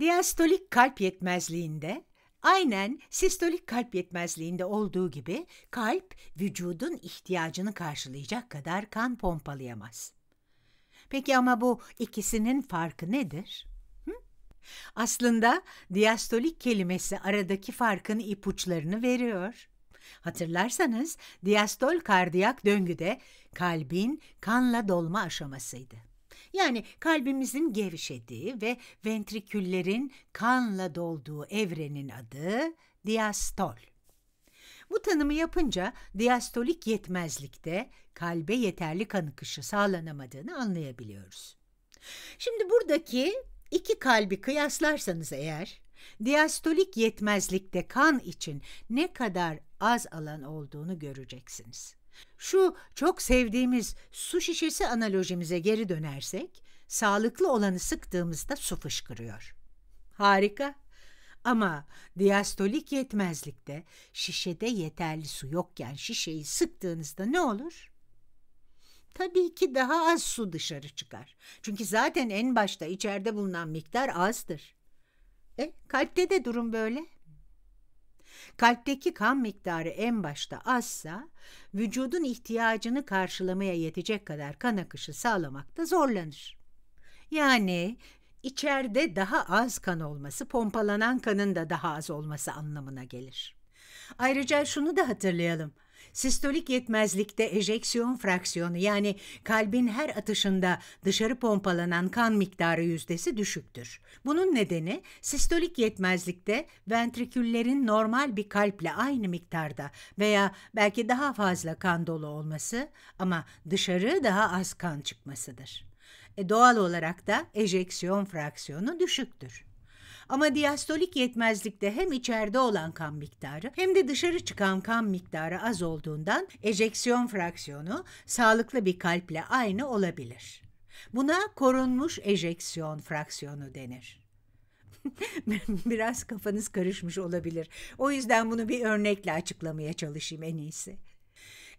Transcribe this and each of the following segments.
Diastolik kalp yetmezliğinde aynen sistolik kalp yetmezliğinde olduğu gibi kalp vücudun ihtiyacını karşılayacak kadar kan pompalayamaz. Peki ama bu ikisinin farkı nedir? Hı? Aslında diastolik kelimesi aradaki farkın ipuçlarını veriyor. Hatırlarsanız diastol kardiyak döngüde kalbin kanla dolma aşamasıydı. Yani kalbimizin gevşediği ve ventriküllerin kanla dolduğu evrenin adı diastol. Bu tanımı yapınca diastolik yetmezlikte kalbe yeterli kan akışı sağlanamadığını anlayabiliyoruz. Şimdi buradaki iki kalbi kıyaslarsanız eğer, diastolik yetmezlikte kan için ne kadar az alan olduğunu göreceksiniz. Şu çok sevdiğimiz su şişesi analojimize geri dönersek, sağlıklı olanı sıktığımızda su fışkırıyor. Harika. Ama diastolik yetmezlikte şişede yeterli su yokken şişeyi sıktığınızda ne olur? Tabii ki daha az su dışarı çıkar. Çünkü zaten en başta içeride bulunan miktar azdır. E, kalpte de durum böyle. Kalpteki kan miktarı en başta azsa, vücudun ihtiyacını karşılamaya yetecek kadar kan akışı sağlamakta zorlanır. Yani içeride daha az kan olması, pompalanan kanın da daha az olması anlamına gelir. Ayrıca şunu da hatırlayalım. Sistolik yetmezlikte ejeksiyon fraksiyonu yani kalbin her atışında dışarı pompalanan kan miktarı yüzdesi düşüktür. Bunun nedeni sistolik yetmezlikte ventriküllerin normal bir kalple aynı miktarda veya belki daha fazla kan dolu olması ama dışarı daha az kan çıkmasıdır. E doğal olarak da ejeksiyon fraksiyonu düşüktür. Ama diastolik yetmezlikte hem içeride olan kan miktarı hem de dışarı çıkan kan miktarı az olduğundan ejeksiyon fraksiyonu sağlıklı bir kalple aynı olabilir. Buna korunmuş ejeksiyon fraksiyonu denir. Biraz kafanız karışmış olabilir. O yüzden bunu bir örnekle açıklamaya çalışayım en iyisi.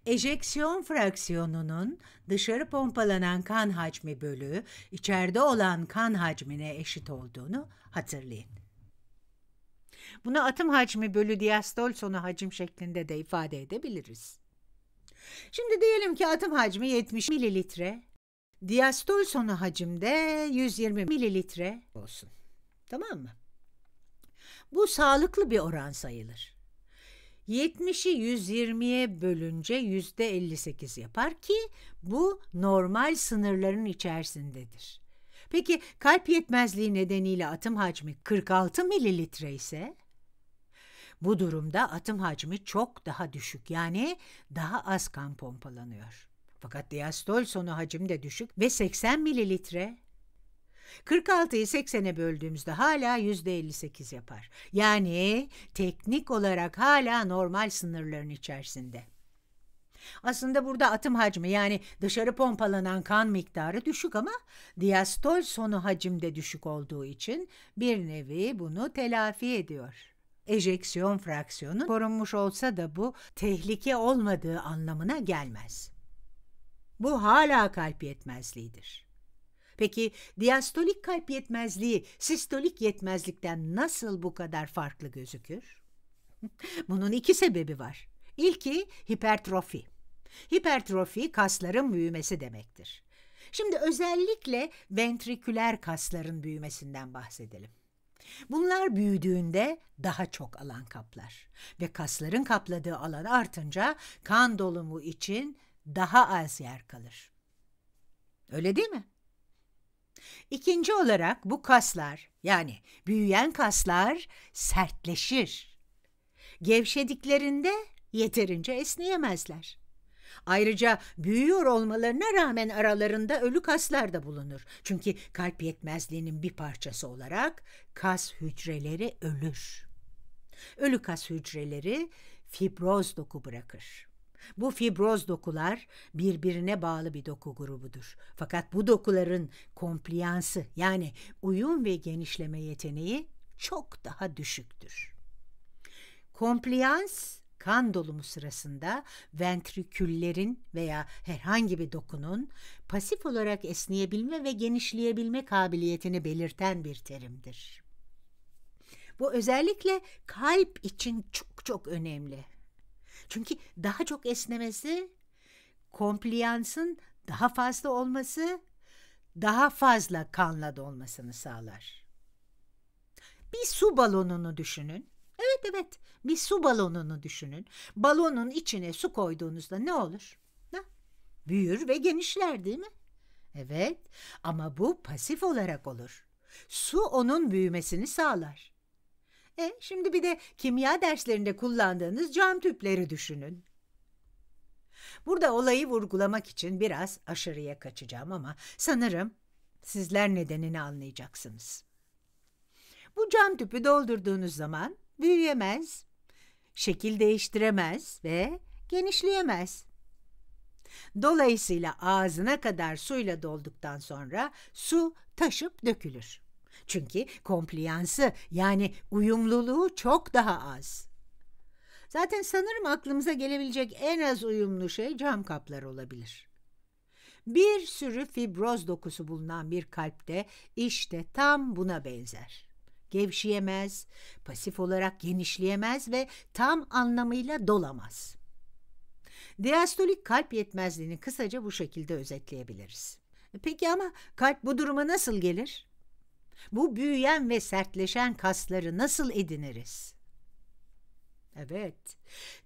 Ejeksiyon fraksiyonunun dışarı pompalanan kan hacmi bölü içeride olan kan hacmine eşit olduğunu hatırlayın. Bunu atım hacmi bölü diastol sonu hacim şeklinde de ifade edebiliriz. Şimdi diyelim ki atım hacmi 70 mililitre, diastol sonu hacimde 120 mililitre olsun. Tamam mı? Bu sağlıklı bir oran sayılır. 70'i 120'ye bölünce %58 yapar ki bu normal sınırların içerisindedir. Peki kalp yetmezliği nedeniyle atım hacmi 46 mililitre ise bu durumda atım hacmi çok daha düşük yani daha az kan pompalanıyor. Fakat diastol sonu hacim de düşük ve 80 mililitre 46'yı 80'e böldüğümüzde hala %58 yapar. Yani teknik olarak hala normal sınırların içerisinde. Aslında burada atım hacmi yani dışarı pompalanan kan miktarı düşük ama diastol sonu hacimde düşük olduğu için bir nevi bunu telafi ediyor ejeksiyon fraksiyonu korunmuş olsa da bu tehlike olmadığı anlamına gelmez. Bu hala kalp yetmezliğidir. Peki diastolik kalp yetmezliği sistolik yetmezlikten nasıl bu kadar farklı gözükür? Bunun iki sebebi var. İlki hipertrofi. Hipertrofi kasların büyümesi demektir. Şimdi özellikle ventriküler kasların büyümesinden bahsedelim. Bunlar büyüdüğünde daha çok alan kaplar ve kasların kapladığı alan artınca kan dolumu için daha az yer kalır. Öyle değil mi? İkinci olarak bu kaslar yani büyüyen kaslar sertleşir. Gevşediklerinde yeterince esneyemezler. Ayrıca büyüyor olmalarına rağmen aralarında ölü kaslar da bulunur. Çünkü kalp yetmezliğinin bir parçası olarak kas hücreleri ölür. Ölü kas hücreleri fibroz doku bırakır. Bu fibroz dokular birbirine bağlı bir doku grubudur. Fakat bu dokuların kompliyansı yani uyum ve genişleme yeteneği çok daha düşüktür. Kompliyans kan dolumu sırasında ventriküllerin veya herhangi bir dokunun pasif olarak esneyebilme ve genişleyebilme kabiliyetini belirten bir terimdir. Bu özellikle kalp için çok çok önemli. Çünkü daha çok esnemesi, kompliyansın daha fazla olması, daha fazla kanla dolmasını sağlar. Bir su balonunu düşünün. Evet evet bir su balonunu düşünün. Balonun içine su koyduğunuzda ne olur? Ha? Büyür ve genişler değil mi? Evet ama bu pasif olarak olur. Su onun büyümesini sağlar. E şimdi bir de kimya derslerinde kullandığınız cam tüpleri düşünün. Burada olayı vurgulamak için biraz aşırıya kaçacağım ama sanırım sizler nedenini anlayacaksınız. Bu cam tüpü doldurduğunuz zaman büyüyemez, şekil değiştiremez ve genişleyemez. Dolayısıyla ağzına kadar suyla dolduktan sonra su taşıp dökülür. Çünkü kompliyansı yani uyumluluğu çok daha az. Zaten sanırım aklımıza gelebilecek en az uyumlu şey cam kaplar olabilir. Bir sürü fibroz dokusu bulunan bir kalpte işte tam buna benzer. Gevşeyemez, pasif olarak genişleyemez ve tam anlamıyla dolamaz. Diastolik kalp yetmezliğini kısaca bu şekilde özetleyebiliriz. Peki ama kalp bu duruma nasıl gelir? Bu büyüyen ve sertleşen kasları nasıl ediniriz? Evet,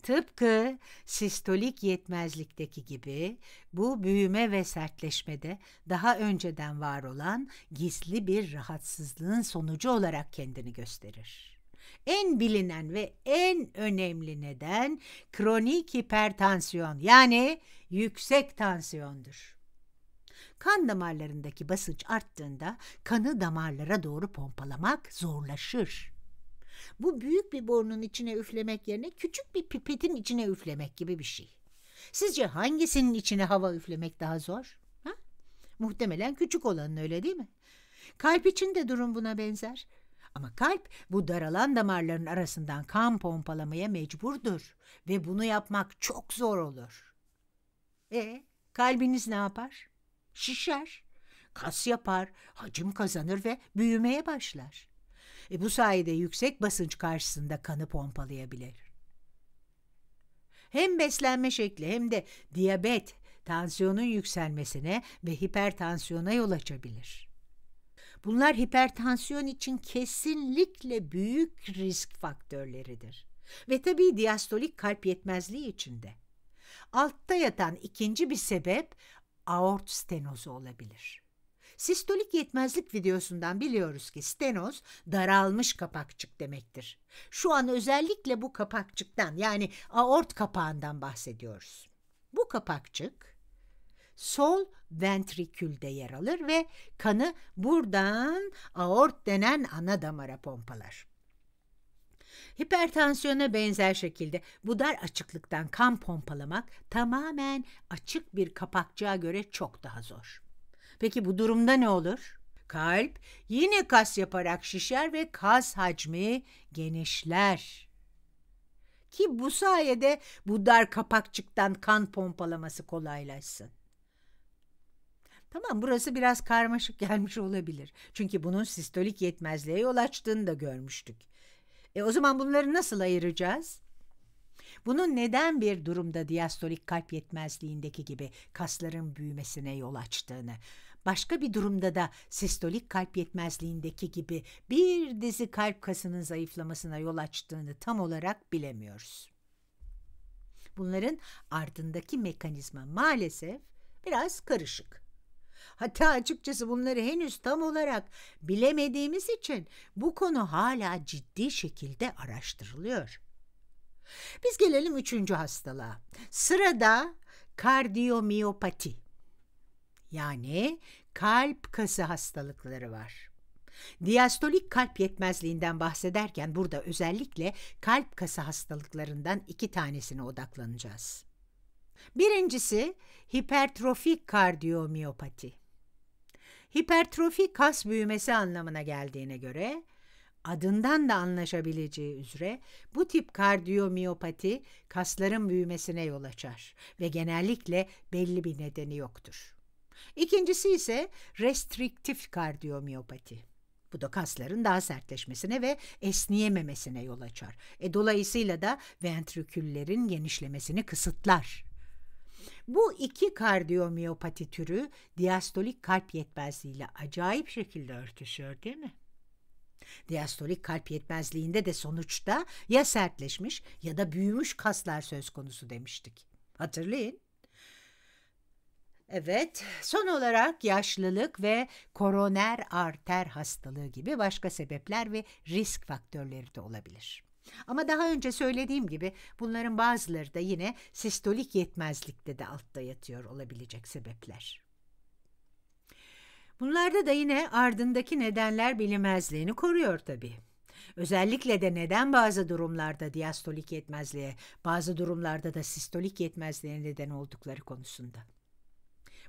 tıpkı sistolik yetmezlikteki gibi bu büyüme ve sertleşmede daha önceden var olan gizli bir rahatsızlığın sonucu olarak kendini gösterir. En bilinen ve en önemli neden kronik hipertansiyon yani yüksek tansiyondur. Kan damarlarındaki basınç arttığında kanı damarlara doğru pompalamak zorlaşır. Bu büyük bir borunun içine üflemek yerine küçük bir pipetin içine üflemek gibi bir şey. Sizce hangisinin içine hava üflemek daha zor? Ha? Muhtemelen küçük olanın öyle değil mi? Kalp için de durum buna benzer. Ama kalp bu daralan damarların arasından kan pompalamaya mecburdur ve bunu yapmak çok zor olur. E kalbiniz ne yapar? şişer, kas yapar, hacim kazanır ve büyümeye başlar. E bu sayede yüksek basınç karşısında kanı pompalayabilir. Hem beslenme şekli hem de diyabet, tansiyonun yükselmesine ve hipertansiyona yol açabilir. Bunlar hipertansiyon için kesinlikle büyük risk faktörleridir. Ve tabii diastolik kalp yetmezliği içinde. Altta yatan ikinci bir sebep aort stenozu olabilir. Sistolik yetmezlik videosundan biliyoruz ki stenoz daralmış kapakçık demektir. Şu an özellikle bu kapakçıktan yani aort kapağından bahsediyoruz. Bu kapakçık sol ventrikülde yer alır ve kanı buradan aort denen ana damara pompalar. Hipertansiyona benzer şekilde bu dar açıklıktan kan pompalamak tamamen açık bir kapakçığa göre çok daha zor. Peki bu durumda ne olur? Kalp yine kas yaparak şişer ve kas hacmi genişler. Ki bu sayede bu dar kapakçıktan kan pompalaması kolaylaşsın. Tamam burası biraz karmaşık gelmiş olabilir. Çünkü bunun sistolik yetmezliğe yol açtığını da görmüştük. E o zaman bunları nasıl ayıracağız? Bunun neden bir durumda diastolik kalp yetmezliğindeki gibi kasların büyümesine yol açtığını, başka bir durumda da sistolik kalp yetmezliğindeki gibi bir dizi kalp kasının zayıflamasına yol açtığını tam olarak bilemiyoruz. Bunların ardındaki mekanizma maalesef biraz karışık. Hatta açıkçası bunları henüz tam olarak bilemediğimiz için bu konu hala ciddi şekilde araştırılıyor. Biz gelelim üçüncü hastalığa. Sırada kardiyomiyopati yani kalp kası hastalıkları var. Diastolik kalp yetmezliğinden bahsederken burada özellikle kalp kası hastalıklarından iki tanesine odaklanacağız. Birincisi hipertrofik kardiyomiyopati hipertrofi kas büyümesi anlamına geldiğine göre adından da anlaşabileceği üzere bu tip kardiyomiyopati kasların büyümesine yol açar ve genellikle belli bir nedeni yoktur. İkincisi ise restriktif kardiyomiyopati. Bu da kasların daha sertleşmesine ve esniyememesine yol açar. E, dolayısıyla da ventriküllerin genişlemesini kısıtlar. Bu iki kardiyomiyopati türü diastolik kalp yetmezliğiyle acayip şekilde örtüşüyor değil mi? Diastolik kalp yetmezliğinde de sonuçta ya sertleşmiş ya da büyümüş kaslar söz konusu demiştik. Hatırlayın. Evet, son olarak yaşlılık ve koroner arter hastalığı gibi başka sebepler ve risk faktörleri de olabilir. Ama daha önce söylediğim gibi bunların bazıları da yine sistolik yetmezlikte de altta yatıyor olabilecek sebepler. Bunlarda da yine ardındaki nedenler bilinmezliğini koruyor tabii. Özellikle de neden bazı durumlarda diastolik yetmezliğe, bazı durumlarda da sistolik yetmezliğe neden oldukları konusunda.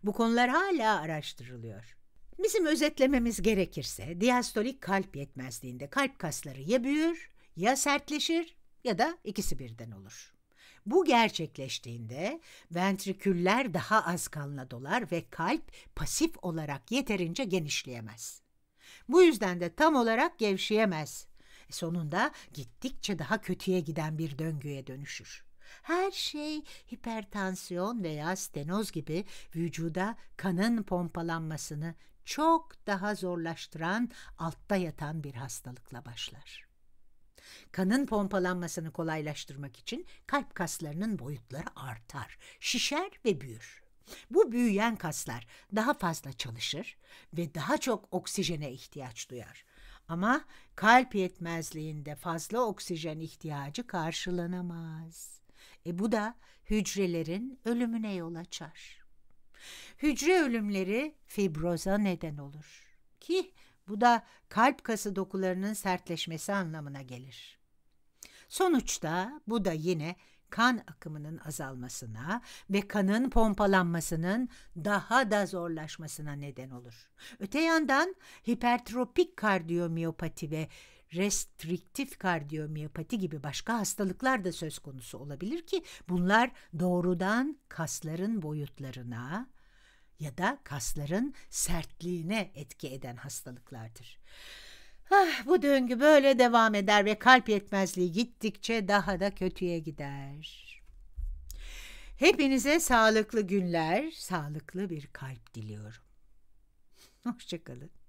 Bu konular hala araştırılıyor. Bizim özetlememiz gerekirse diastolik kalp yetmezliğinde kalp kasları ya büyür ya sertleşir ya da ikisi birden olur. Bu gerçekleştiğinde ventriküller daha az kanla dolar ve kalp pasif olarak yeterince genişleyemez. Bu yüzden de tam olarak gevşeyemez. E, sonunda gittikçe daha kötüye giden bir döngüye dönüşür. Her şey hipertansiyon veya stenoz gibi vücuda kanın pompalanmasını çok daha zorlaştıran altta yatan bir hastalıkla başlar. Kanın pompalanmasını kolaylaştırmak için kalp kaslarının boyutları artar, şişer ve büyür. Bu büyüyen kaslar daha fazla çalışır ve daha çok oksijene ihtiyaç duyar. Ama kalp yetmezliğinde fazla oksijen ihtiyacı karşılanamaz. E bu da hücrelerin ölümüne yol açar. Hücre ölümleri fibroza neden olur ki bu da kalp kası dokularının sertleşmesi anlamına gelir. Sonuçta bu da yine kan akımının azalmasına ve kanın pompalanmasının daha da zorlaşmasına neden olur. Öte yandan hipertropik kardiyomiyopati ve restriktif kardiyomiyopati gibi başka hastalıklar da söz konusu olabilir ki bunlar doğrudan kasların boyutlarına, ya da kasların sertliğine etki eden hastalıklardır. Ah, bu döngü böyle devam eder ve kalp yetmezliği gittikçe daha da kötüye gider. Hepinize sağlıklı günler, sağlıklı bir kalp diliyorum. Hoşçakalın.